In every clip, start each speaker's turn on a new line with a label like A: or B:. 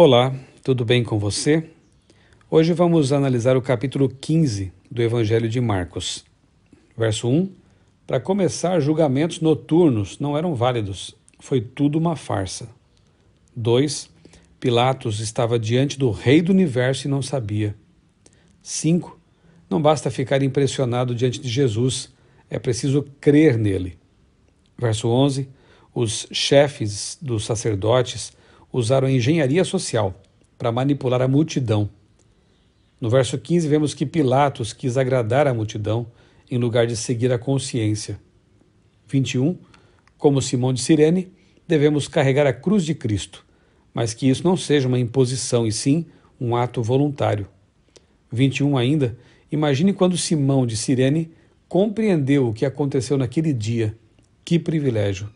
A: Olá, tudo bem com você? Hoje vamos analisar o capítulo 15 do Evangelho de Marcos. Verso 1: Para começar, julgamentos noturnos não eram válidos, foi tudo uma farsa. 2. Pilatos estava diante do Rei do Universo e não sabia. 5. Não basta ficar impressionado diante de Jesus, é preciso crer nele. Verso 11: Os chefes dos sacerdotes usaram a engenharia social para manipular a multidão. No verso 15, vemos que Pilatos quis agradar a multidão em lugar de seguir a consciência. 21. Como Simão de Cirene, devemos carregar a cruz de Cristo, mas que isso não seja uma imposição e sim um ato voluntário. 21 ainda, imagine quando Simão de Cirene compreendeu o que aconteceu naquele dia. Que privilégio!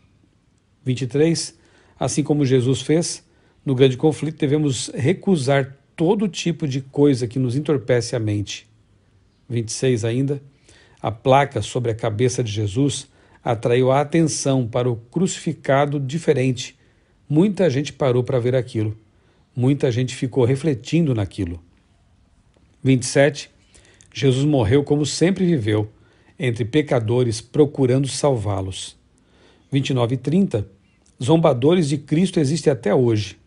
A: 23. Assim como Jesus fez no grande conflito, devemos recusar todo tipo de coisa que nos entorpece a mente. 26 ainda. A placa sobre a cabeça de Jesus atraiu a atenção para o crucificado diferente. Muita gente parou para ver aquilo. Muita gente ficou refletindo naquilo. 27. Jesus morreu como sempre viveu, entre pecadores procurando salvá-los. 29 e 30 zombadores de Cristo existem até hoje.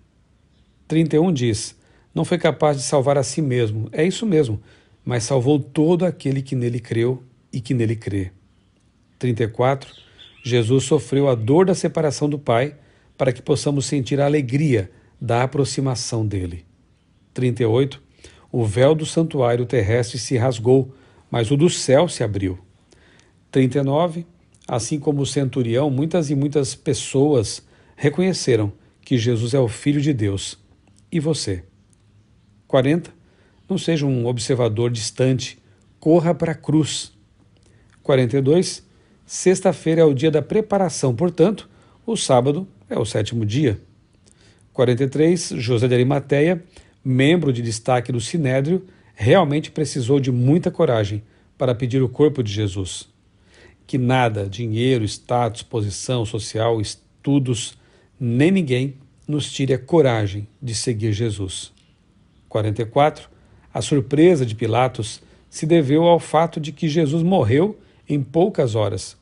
A: 31 diz: Não foi capaz de salvar a si mesmo. É isso mesmo, mas salvou todo aquele que nele creu e que nele crê. 34 Jesus sofreu a dor da separação do Pai para que possamos sentir a alegria da aproximação dele. 38 O véu do santuário terrestre se rasgou, mas o do céu se abriu. 39 Assim como o centurião, muitas e muitas pessoas reconheceram que Jesus é o Filho de Deus. E você? 40. Não seja um observador distante, corra para a cruz. 42. Sexta-feira é o dia da preparação, portanto, o sábado é o sétimo dia. 43. José de Arimateia, membro de destaque do Sinédrio, realmente precisou de muita coragem para pedir o corpo de Jesus que nada, dinheiro, status, posição social, estudos, nem ninguém nos tire a coragem de seguir Jesus. 44. A surpresa de Pilatos se deveu ao fato de que Jesus morreu em poucas horas.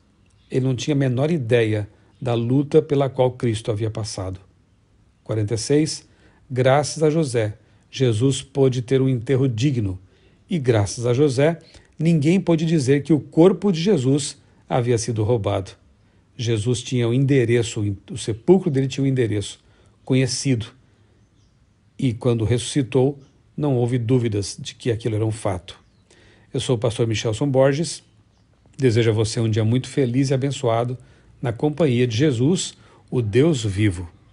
A: Ele não tinha a menor ideia da luta pela qual Cristo havia passado. 46. Graças a José, Jesus pôde ter um enterro digno, e graças a José, ninguém pôde dizer que o corpo de Jesus havia sido roubado. Jesus tinha o um endereço, o sepulcro dele tinha um endereço conhecido. E quando ressuscitou, não houve dúvidas de que aquilo era um fato. Eu sou o pastor Michelson Borges. Desejo a você um dia muito feliz e abençoado na companhia de Jesus, o Deus vivo.